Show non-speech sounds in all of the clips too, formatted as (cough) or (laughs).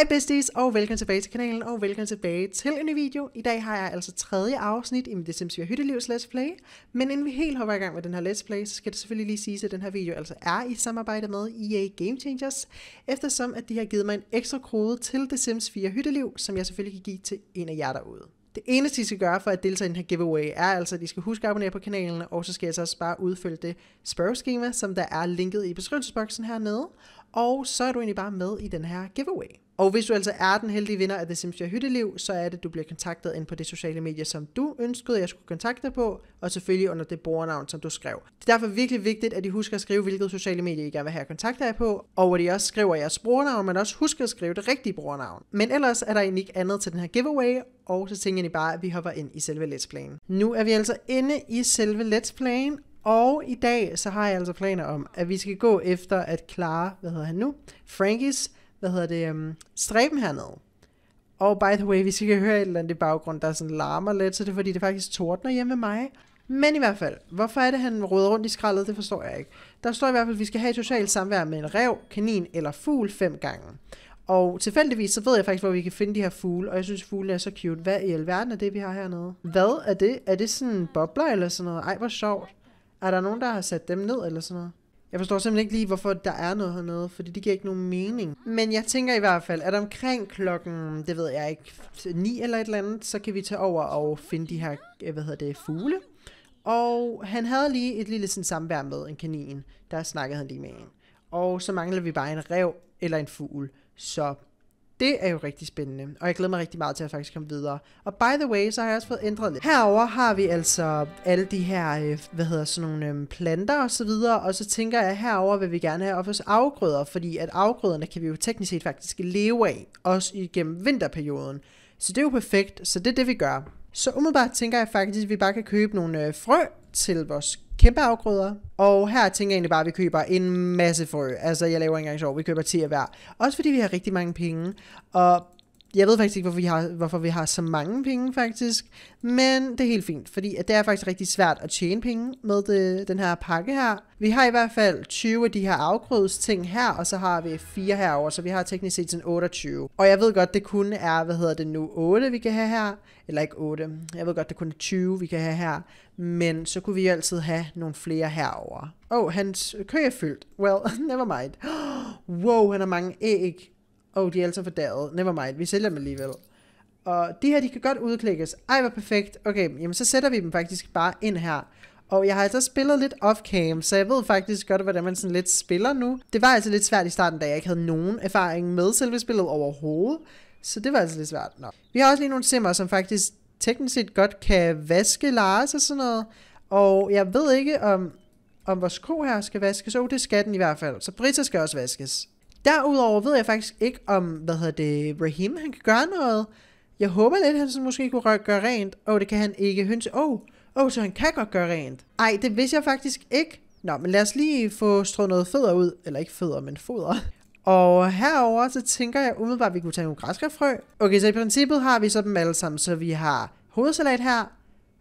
Hej besties, og velkommen tilbage til kanalen, og velkommen tilbage til en ny video. I dag har jeg altså tredje afsnit i The Sims 4 Hyttelivs Let's Play. Men inden vi helt hopper i gang med den her Let's Play, så skal det selvfølgelig lige siges, at den her video altså er i samarbejde med EA Game Changers, eftersom at de har givet mig en ekstra kode til The Sims 4 Hytteliv, som jeg selvfølgelig kan give til en af jer derude. Det eneste, I skal gøre for at deltage i den her giveaway, er altså, at I skal huske at abonnere på kanalen, og så skal jeg så også bare udfylde det spørgeskema, som der er linket i beskrivelsesboksen hernede. Og så er du egentlig bare med i den her giveaway. Og hvis du altså er den heldige vinder af The Sims Hytteliv, så er det, du bliver kontaktet ind på det sociale medie, som du ønskede, jeg skulle kontakte dig på, og selvfølgelig under det brugernavn, som du skrev. Det er derfor virkelig vigtigt, at I husker at skrive, hvilket sociale medie I gerne vil have kontakt af på, og at I også skriver jeres brugernavn, men også husker at skrive det rigtige brugernavn. Men ellers er der egentlig ikke andet til den her giveaway, og så tænker I bare, at vi hopper ind i selve let's playen. Nu er vi altså inde i selve let's playen, og i dag så har jeg altså planer om, at vi skal gå efter at klare, hvad hedder han nu, Frankies hvad hedder det, um, stræben hernede. Og by the way, hvis I kan høre et eller andet i baggrund, der sådan larmer lidt, så det er fordi, det faktisk tordner hjemme med mig. Men i hvert fald, hvorfor er det, han råder rundt i skraldet, det forstår jeg ikke. Der står i hvert fald, at vi skal have et socialt samvær med en rev, kanin eller fugl fem gange. Og tilfældigvis, så ved jeg faktisk, hvor vi kan finde de her fugle, og jeg synes, fuglene er så cute. Hvad i alverden er det, vi har hernede? Hvad er det? Er det sådan bobler eller sådan noget? Ej, hvor sjovt. Er der nogen, der har sat dem ned eller sådan noget? Jeg forstår simpelthen ikke lige, hvorfor der er noget hernede, fordi det giver ikke nogen mening. Men jeg tænker i hvert fald, at omkring klokken, det ved jeg ikke, 9 eller et eller andet, så kan vi tage over og finde de her, øh, hvad hedder det, fugle. Og han havde lige et lille sådan, samvær med en kanin. Der snakkede han lige med en. Og så mangler vi bare en rev eller en fugl. Så det er jo rigtig spændende, og jeg glæder mig rigtig meget til at faktisk komme videre. Og by the way, så har jeg også fået ændret lidt. Herover har vi altså alle de her, øh, hvad hedder sådan nogle øhm, planter og så videre, og så tænker jeg, at herover vil vi gerne have også afgrøder, fordi at afgrøderne kan vi jo teknisk set faktisk leve af, også igennem vinterperioden. Så det er jo perfekt, så det er det, vi gør. Så umiddelbart tænker jeg faktisk, at vi bare kan købe nogle øh, frø til vores kæmpe afgrøder. Og her tænker jeg egentlig bare, at vi køber en masse frø. Altså, jeg laver ikke engang sjov. Vi køber 10 af hver. Også fordi vi har rigtig mange penge. Og jeg ved faktisk ikke, hvorfor vi, har, hvorfor vi har så mange penge faktisk, men det er helt fint, fordi at det er faktisk rigtig svært at tjene penge med det, den her pakke her. Vi har i hvert fald 20 af de her afgrødsting her, og så har vi fire herover, så vi har teknisk set sådan 28. Og jeg ved godt, det kun er, hvad hedder det nu, 8 vi kan have her, eller ikke 8, jeg ved godt, det kun er 20 vi kan have her, men så kunne vi jo altid have nogle flere herover. Åh, oh, hans kø er fyldt. Well, (laughs) never mind. (gasps) Wow, han har mange æg oh, de er altså fordærvet, never mind, vi sælger dem alligevel. Og de her, de kan godt udklikkes. Ej, hvor perfekt. Okay, jamen så sætter vi dem faktisk bare ind her. Og jeg har altså spillet lidt off-cam, så jeg ved faktisk godt, hvordan man sådan lidt spiller nu. Det var altså lidt svært i starten, da jeg ikke havde nogen erfaring med selve spillet overhovedet. Så det var altså lidt svært. Nå. Vi har også lige nogle simmer, som faktisk teknisk set godt kan vaske Lars og sådan noget. Og jeg ved ikke, om, om vores sko her skal vaskes. Åh, oh, det skal den i hvert fald. Så Brita skal også vaskes. Derudover ved jeg faktisk ikke om, hvad hedder det, Rahim, han kan gøre noget. Jeg håber lidt, han sådan måske kunne gøre rent. Åh, oh, det kan han ikke. Hønse, åh, oh, oh, så han kan godt gøre rent. Ej, det vidste jeg faktisk ikke. Nå, men lad os lige få strået noget fødder ud. Eller ikke fødder, men foder. Og herover så tænker jeg umiddelbart, at vi kunne tage nogle græskarfrø. Okay, så i princippet har vi så dem alle sammen. Så vi har hovedsalat her,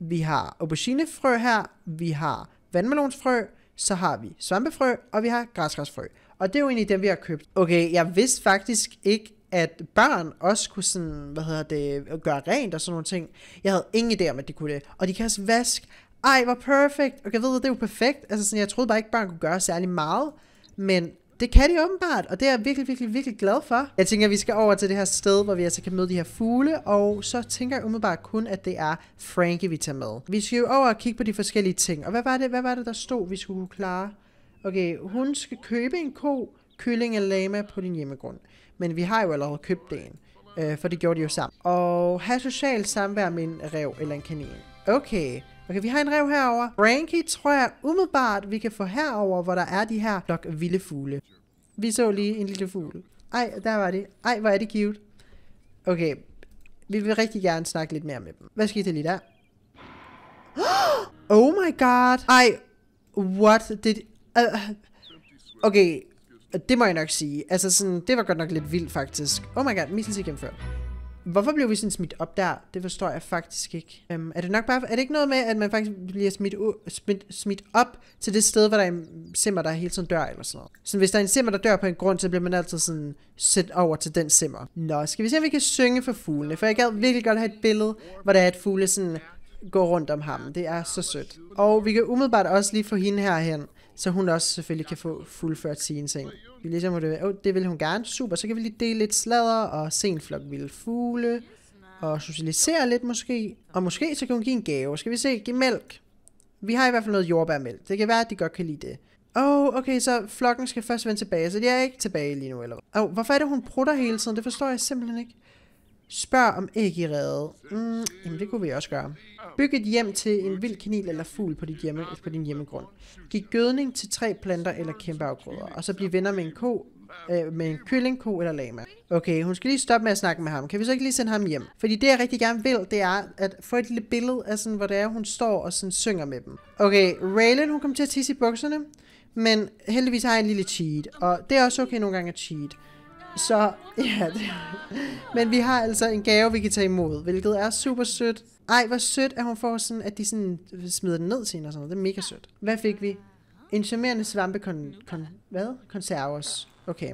vi har auberginefrø her, vi har vandmelonsfrø, så har vi svampefrø, og vi har græsgræsfrø. Og det er jo egentlig dem, vi har købt. Okay, jeg vidste faktisk ikke, at børn også kunne sådan, hvad hedder det, gøre rent og sådan nogle ting. Jeg havde ingen idé om, at de kunne det. Og de kan også vaske. Ej, hvor perfekt. Okay, jeg ved, det er jo perfekt. Altså sådan, jeg troede bare ikke, børn kunne gøre særlig meget. Men det kan de åbenbart, og det er jeg virkelig, virkelig, virkelig glad for. Jeg tænker, at vi skal over til det her sted, hvor vi altså kan møde de her fugle, og så tænker jeg umiddelbart kun, at det er Frankie, vi tager med. Vi skal jo over og kigge på de forskellige ting, og hvad var det, hvad var det der stod, vi skulle kunne klare? okay, hun skal købe en ko, kylling eller lama på din hjemmegrund. Men vi har jo allerede købt den, øh, for det gjorde de jo sammen. Og have socialt samvær med en rev eller en kanin. Okay, Okay, vi har en rev herover. Ranky tror jeg umiddelbart, vi kan få herover, hvor der er de her blok vilde fugle. Vi så lige en lille fugl. Ej, der var det. Ej, hvor er det cute. Okay, vi vil rigtig gerne snakke lidt mere med dem. Hvad skete der lige der? (gasps) Oh my god. Ej, what did... Uh, okay, det må jeg nok sige. Altså sådan, det var godt nok lidt vildt faktisk. Oh my god, misselse gennemført. Hvorfor blev vi sådan smidt op der? Det forstår jeg faktisk ikke. Um, er det nok bare, er det ikke noget med, at man faktisk bliver smidt, smidt, smidt op til det sted, hvor der er en simmer, der hele tiden dør eller sådan noget? Så hvis der er en simmer, der dør på en grund, så bliver man altid sådan sæt over til den simmer. Nå, skal vi se, om vi kan synge for fuglene, for jeg gad virkelig godt have et billede, hvor der er et fugle sådan går rundt om ham. Det er så sødt. Og vi kan umiddelbart også lige få hende herhen så hun også selvfølgelig kan få fuldført sine ting. Vi ligesom, det, oh, det vil hun gerne, super, så kan vi lige dele lidt sladder og se en flok vilde fugle, og socialisere lidt måske, og måske så kan hun give en gave. Skal vi se, give mælk. Vi har i hvert fald noget jordbærmælk, det kan være, at de godt kan lide det. Åh, oh, okay, så flokken skal først vende tilbage, så de er ikke tilbage lige nu, eller hvad? Oh, hvorfor er det, hun prutter hele tiden? Det forstår jeg simpelthen ikke. Spørg om æg i redet. Mm, jamen det kunne vi også gøre. Byg et hjem til en vild kanil eller fugl på, dit hjemme, på din hjemmegrund. Giv gødning til tre planter eller kæmpe afgrøder, og så bliv venner med en ko, øh, med en kylling, ko eller lama. Okay, hun skal lige stoppe med at snakke med ham. Kan vi så ikke lige sende ham hjem? Fordi det, jeg rigtig gerne vil, det er at få et lille billede af sådan, hvor det er, hun står og sådan synger med dem. Okay, Raylan, hun kom til at tisse i bukserne, men heldigvis har jeg en lille cheat, og det er også okay nogle gange at cheat. Så, (laughs) ja. Det. Men vi har altså en gave, vi kan tage imod, hvilket er super sødt. Ej, hvor sødt, at hun får sådan, at de sådan smider den ned til hende og sådan noget. Det er mega sødt. Hvad fik vi? En charmerende svampekon... Kon, hvad? Konserves. Okay.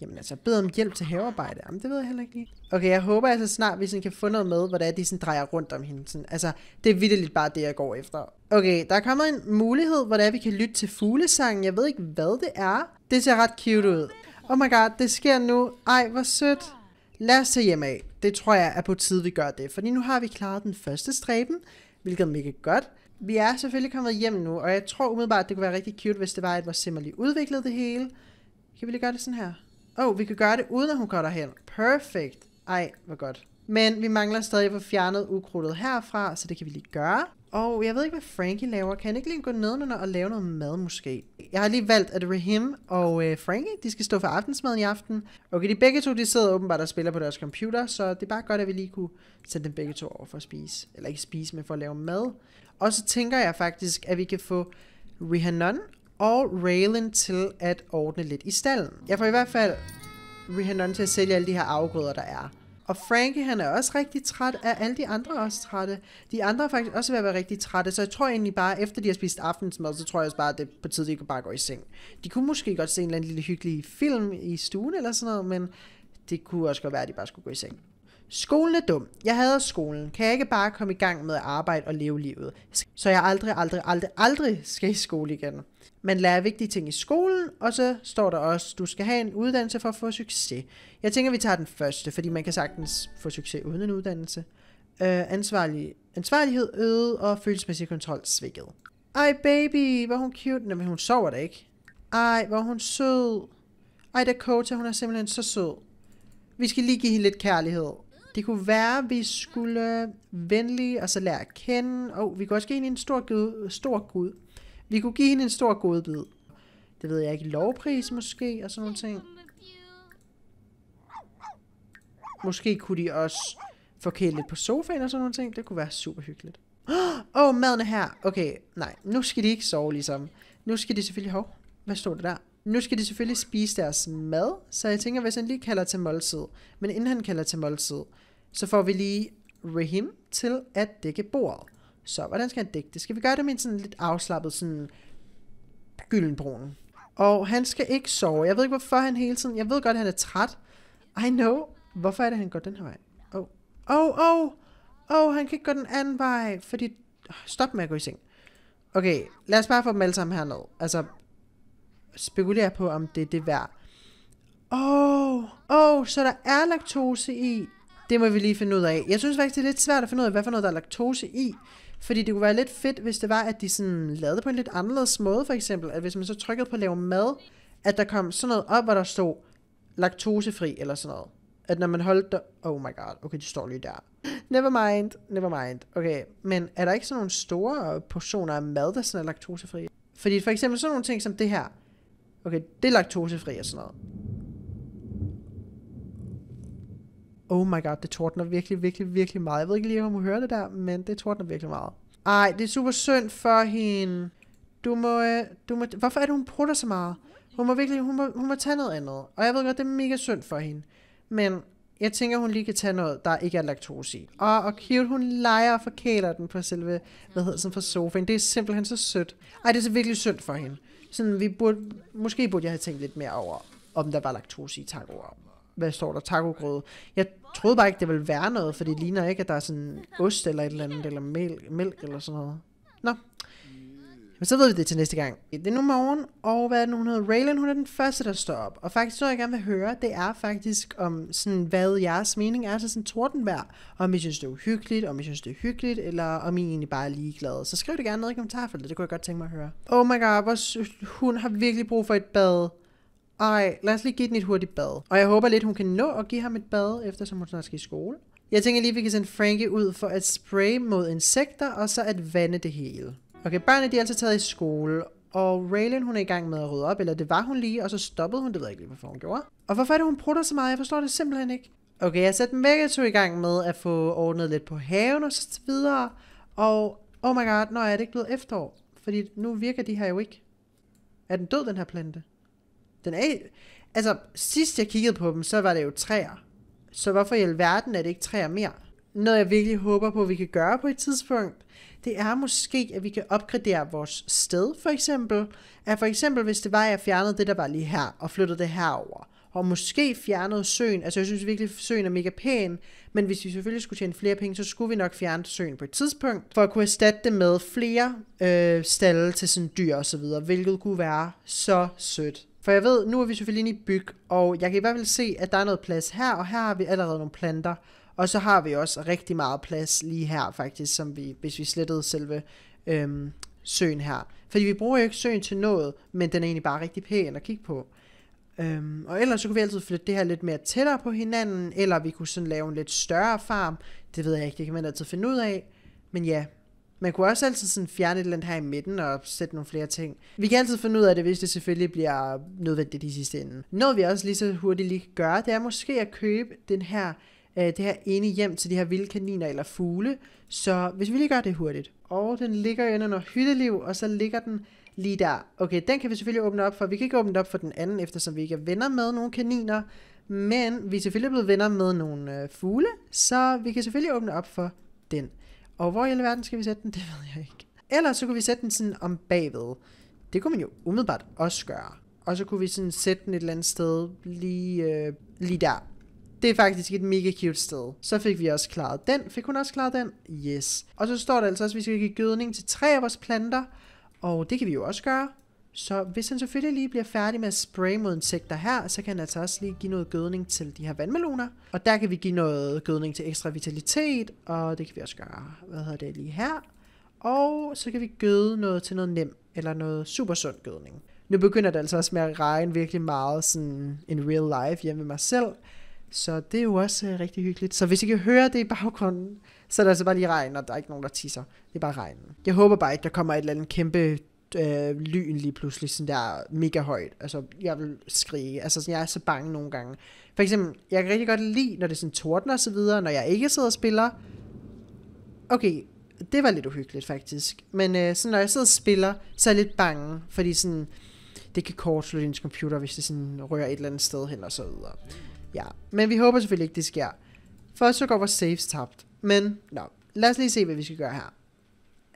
Jamen altså, bed om hjælp til havearbejde. Jamen, det ved jeg heller ikke lige. Okay, jeg håber altså snart, vi sådan kan få noget med, hvordan de sådan drejer rundt om hende. Sådan, altså, det er vidteligt bare det, jeg går efter. Okay, der er kommet en mulighed, hvordan vi kan lytte til fuglesangen. Jeg ved ikke, hvad det er. Det ser ret cute ud. Oh my god, det sker nu. Ej, hvor sødt. Lad os tage hjem af. Det tror jeg er på tide, vi gør det, fordi nu har vi klaret den første stræben, hvilket er mega godt. Vi er selvfølgelig kommet hjem nu, og jeg tror umiddelbart, det kunne være rigtig cute, hvis det var, at vores Simmer lige udviklede det hele. Kan vi lige gøre det sådan her? Åh, oh, vi kan gøre det, uden at hun går derhen. Perfect. Ej, hvor godt. Men vi mangler stadig at få fjernet ukrudtet herfra, så det kan vi lige gøre. Og jeg ved ikke, hvad Frankie laver. Kan han ikke lige gå ned og lave noget mad måske? Jeg har lige valgt, at Rahim og øh, Frankie, de skal stå for aftensmaden i aften. Okay, de begge to, de sidder åbenbart og spiller på deres computer, så det er bare godt, at vi lige kunne sende dem begge to over for at spise. Eller ikke spise, men for at lave mad. Og så tænker jeg faktisk, at vi kan få Rihannon og Raylan til at ordne lidt i stallen. Jeg får i hvert fald Rihannon til at sælge alle de her afgrøder, der er. Og Frankie, han er også rigtig træt. Er alle de andre også trætte? De andre er faktisk også ved at være rigtig trætte, så jeg tror egentlig bare, efter de har spist aftensmad, så tror jeg også bare, at det på tide, de kan bare gå i seng. De kunne måske godt se en eller anden lille hyggelig film i stuen eller sådan noget, men det kunne også godt være, at de bare skulle gå i seng. Skolen er dum. Jeg hader skolen. Kan jeg ikke bare komme i gang med at arbejde og leve livet? Så jeg aldrig, aldrig, aldrig, aldrig skal i skole igen. Man lærer vigtige ting i skolen, og så står der også, du skal have en uddannelse for at få succes. Jeg tænker, vi tager den første, fordi man kan sagtens få succes uden en uddannelse. Øh, ansvarlig, ansvarlighed øget, og følelsesmæssig kontrol svækket. Ej baby, hvor hun cute. Nå, men hun sover da ikke. Ej, hvor hun sød. Ej Dakota, hun er simpelthen så sød. Vi skal lige give hende lidt kærlighed. Det kunne være, at vi skulle venlige og så lære at kende. Og oh, vi kunne også give hende en stor, gud, stor gud. Vi kunne give hende en stor godbid. Det ved jeg ikke. Lovpris måske og sådan nogle ting. Måske kunne de også forkæle lidt på sofaen og sådan nogle ting. Det kunne være super hyggeligt. (gasps) Åh, oh, maden er her. Okay, nej. Nu skal de ikke sove ligesom. Nu skal de selvfølgelig... Hov, hvad stod det der? Nu skal de selvfølgelig spise deres mad, så jeg tænker, hvis han lige kalder til måltid, men inden han kalder til måltid, så får vi lige Rahim til at dække bordet. Så hvordan skal han dække det? Skal vi gøre det med en sådan lidt afslappet sådan gyldenbrun? Og han skal ikke sove. Jeg ved ikke, hvorfor han hele tiden... Jeg ved godt, at han er træt. I know. Hvorfor er det, at han går den her vej? Åh, oh. oh, oh. Oh, han kan ikke gå den anden vej, fordi... Stop med at gå i seng. Okay, lad os bare få dem alle sammen herned. Altså, spekulere på, om det er det værd. Åh, oh, oh, så der er laktose i. Det må vi lige finde ud af. Jeg synes faktisk, det er lidt svært at finde ud af, hvad for noget, der er laktose i. Fordi det kunne være lidt fedt, hvis det var, at de sådan lavede det på en lidt anderledes måde, for eksempel. At hvis man så trykkede på at lave mad, at der kom sådan noget op, hvor der stod laktosefri eller sådan noget. At når man holdt der... Oh my god, okay, de står lige der. Never mind, never mind. Okay, men er der ikke sådan nogle store portioner af mad, der sådan er laktosefri? Fordi for eksempel sådan nogle ting som det her. Okay, det er laktosefri og sådan noget. Oh my god, det tordner virkelig, virkelig, virkelig meget. Jeg ved ikke lige, om hun hører det der, men det tordner virkelig meget. Ej, det er super synd for hende. Du må, øh, du må, hvorfor er det, hun prutter så meget? Hun må virkelig, hun må, hun må tage noget andet. Og jeg ved godt, det er mega synd for hende. Men jeg tænker, hun lige kan tage noget, der ikke er laktose i. Og, og cute, hun leger og forkæler den på selve, hvad hedder sådan, for sofaen. Det er simpelthen så sødt. Ej, det er så virkelig synd for hende sådan, vi burde, måske burde jeg have tænkt lidt mere over, om der var laktose i tacoer. Hvad står der? Tacogrød. Jeg troede bare ikke, det ville være noget, for det ligner ikke, at der er sådan ost eller et eller andet, eller mælk, mælk eller sådan noget. Nå, men så ved vi det til næste gang. Det er nu morgen, og hvad er det nu, hun hedder? Raylan, hun er den første, der står op. Og faktisk noget, jeg gerne vil høre, det er faktisk om sådan, hvad jeres mening er til sådan tordenvær. Om I synes, det er uhyggeligt, om I synes, det er hyggeligt, eller om I egentlig bare er ligeglade. Så skriv det gerne ned i kommentarfeltet, det kunne jeg godt tænke mig at høre. Oh my god, hvor, hun har virkelig brug for et bad. Ej, lad os lige give den et hurtigt bad. Og jeg håber lidt, hun kan nå at give ham et bad, eftersom hun snart skal i skole. Jeg tænker lige, vi kan sende Frankie ud for at spraye mod insekter, og så at vande det hele. Okay, børnene de er altså taget i skole, og Raylan hun er i gang med at rydde op, eller det var hun lige, og så stoppede hun, det ved jeg ikke lige, hvorfor hun gjorde. Og hvorfor er det, hun prutter så meget? Jeg forstår det simpelthen ikke. Okay, jeg satte dem begge to i gang med at få ordnet lidt på haven og så videre. Og oh my god, når er det ikke blevet efterår? Fordi nu virker de her jo ikke. Er den død, den her plante? Den er... Altså, sidst jeg kiggede på dem, så var det jo træer. Så hvorfor i alverden er det ikke træer mere? noget jeg virkelig håber på, at vi kan gøre på et tidspunkt, det er måske, at vi kan opgradere vores sted, for eksempel. At for eksempel, hvis det var, at jeg fjernede det, der var lige her, og flyttede det herover, og måske fjernede søen, altså jeg synes virkelig, at søen er mega pæn, men hvis vi selvfølgelig skulle tjene flere penge, så skulle vi nok fjerne søen på et tidspunkt, for at kunne erstatte det med flere øh, stalle til sådan dyr og så videre, hvilket kunne være så sødt. For jeg ved, nu er vi selvfølgelig inde i byg, og jeg kan i hvert fald se, at der er noget plads her, og her har vi allerede nogle planter, og så har vi også rigtig meget plads lige her faktisk, som vi, hvis vi slettede selve øhm, søen her. Fordi vi bruger jo ikke søen til noget, men den er egentlig bare rigtig pæn at kigge på. Øhm, og ellers så kunne vi altid flytte det her lidt mere tættere på hinanden, eller vi kunne sådan lave en lidt større farm. Det ved jeg ikke, det kan man altid finde ud af. Men ja, man kunne også altid sådan fjerne et eller andet her i midten og sætte nogle flere ting. Vi kan altid finde ud af det, hvis det selvfølgelig bliver nødvendigt i sidste ende. Noget vi også lige så hurtigt lige kan gøre, det er måske at købe den her øh, det her ene hjem til de her vilde kaniner eller fugle. Så hvis vi lige gør det hurtigt. Og den ligger under noget hytteliv, og så ligger den lige der. Okay, den kan vi selvfølgelig åbne op for. Vi kan ikke åbne op for den anden, eftersom vi ikke er venner med nogle kaniner. Men vi er selvfølgelig blevet venner med nogle øh, fugle, så vi kan selvfølgelig åbne op for den. Og hvor i alverden skal vi sætte den? (laughs) Det ved jeg ikke. Ellers så kunne vi sætte den sådan om bagved. Det kunne man jo umiddelbart også gøre. Og så kunne vi sådan sætte den et eller andet sted lige, øh, lige der. Det er faktisk et mega cute sted. Så fik vi også klaret den. Fik hun også klaret den? Yes. Og så står der altså også, at vi skal give gødning til tre af vores planter. Og det kan vi jo også gøre. Så hvis han selvfølgelig lige bliver færdig med at spraye mod insekter her, så kan han altså også lige give noget gødning til de her vandmeloner. Og der kan vi give noget gødning til ekstra vitalitet, og det kan vi også gøre, hvad hedder det lige her. Og så kan vi gøde noget til noget nem, eller noget super sund gødning. Nu begynder det altså også med at regne virkelig meget sådan in real life hjemme med mig selv, så det er jo også uh, rigtig hyggeligt. Så hvis I kan høre det i baggrunden, så er der altså bare lige regn, og der er ikke nogen, der tisser. Det er bare regnen. Jeg håber bare ikke, der kommer et eller andet kæmpe øh, lyn lige pludselig, sådan der mega højt. Altså, jeg vil skrige. Altså, sådan, jeg er så bange nogle gange. For eksempel, jeg kan rigtig godt lide, når det er sådan tordner og så videre, når jeg ikke sidder og spiller. Okay, det var lidt uhyggeligt faktisk. Men øh, sådan, når jeg sidder og spiller, så er jeg lidt bange, fordi sådan, det kan kortslutte ens computer, hvis det sådan rører et eller andet sted hen og så videre. Ja, men vi håber selvfølgelig ikke, det sker. Først så går vores saves tabt. Men, nå, lad os lige se, hvad vi skal gøre her.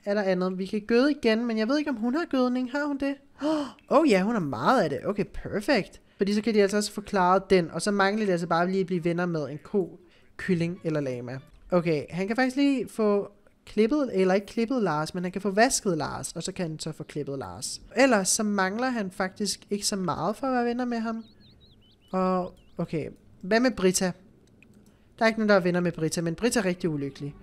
Er der andet? Vi kan gøde igen, men jeg ved ikke, om hun har gødning. Har hun det? Åh (gasps) oh, ja, hun har meget af det. Okay, perfekt. Fordi så kan de altså også forklare den, og så mangler det altså bare lige at blive venner med en ko, kylling eller lama. Okay, han kan faktisk lige få klippet, eller ikke klippet Lars, men han kan få vasket Lars, og så kan han så få klippet Lars. Ellers så mangler han faktisk ikke så meget for at være venner med ham. Og okay, hvad med Brita? Der er ikke nogen, der er venner med Brita, men Brita er rigtig ulykkelig.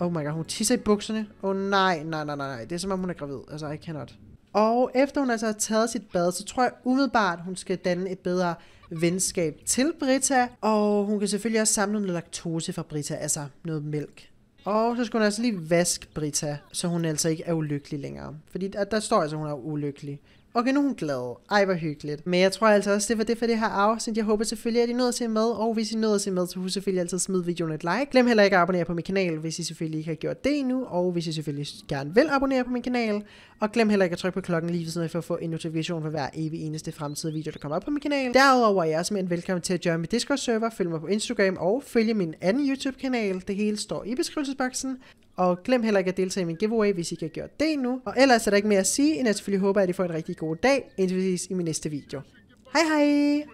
Oh my god, hun tisser i bukserne. Oh nej, nej, nej, nej. Det er som om, hun er gravid. Altså, I cannot. Og efter hun altså har taget sit bad, så tror jeg umiddelbart, hun skal danne et bedre venskab til Brita. Og hun kan selvfølgelig også samle noget laktose fra Brita, altså noget mælk. Og så skulle hun altså lige vaske Brita, så hun altså ikke er ulykkelig længere. Fordi der, der står altså, at hun er ulykkelig. Okay, nu er hun glad. Ej, hvor hyggeligt. Men jeg tror altså også, det var det for det her afsnit. Jeg håber selvfølgelig, at I nåede at se med. Og hvis I nåede at se med, så husk selvfølgelig altid at smide videoen et like. Glem heller ikke at abonnere på min kanal, hvis I selvfølgelig ikke har gjort det endnu. Og hvis I selvfølgelig gerne vil abonnere på min kanal. Og glem heller ikke at trykke på klokken lige siden for at få en notifikation for hver evig eneste fremtidige video, der kommer op på min kanal. Derudover er jeg simpelthen velkommen til at join min Discord-server, følge mig på Instagram og følge min anden YouTube-kanal. Det hele står i beskrivelsesboksen. Og glem heller ikke at deltage i min giveaway, hvis I ikke har gjort det endnu. Og ellers er der ikke mere at sige, end at jeg selvfølgelig håber, at I får en rigtig god dag, indtil vi ses i min næste video. Hej hej!